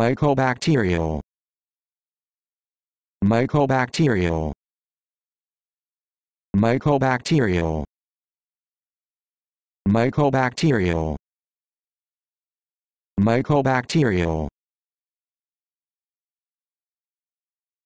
Mycobacterial. Mycobacterial. Mycobacterial. Mycobacterial. Mycobacterial.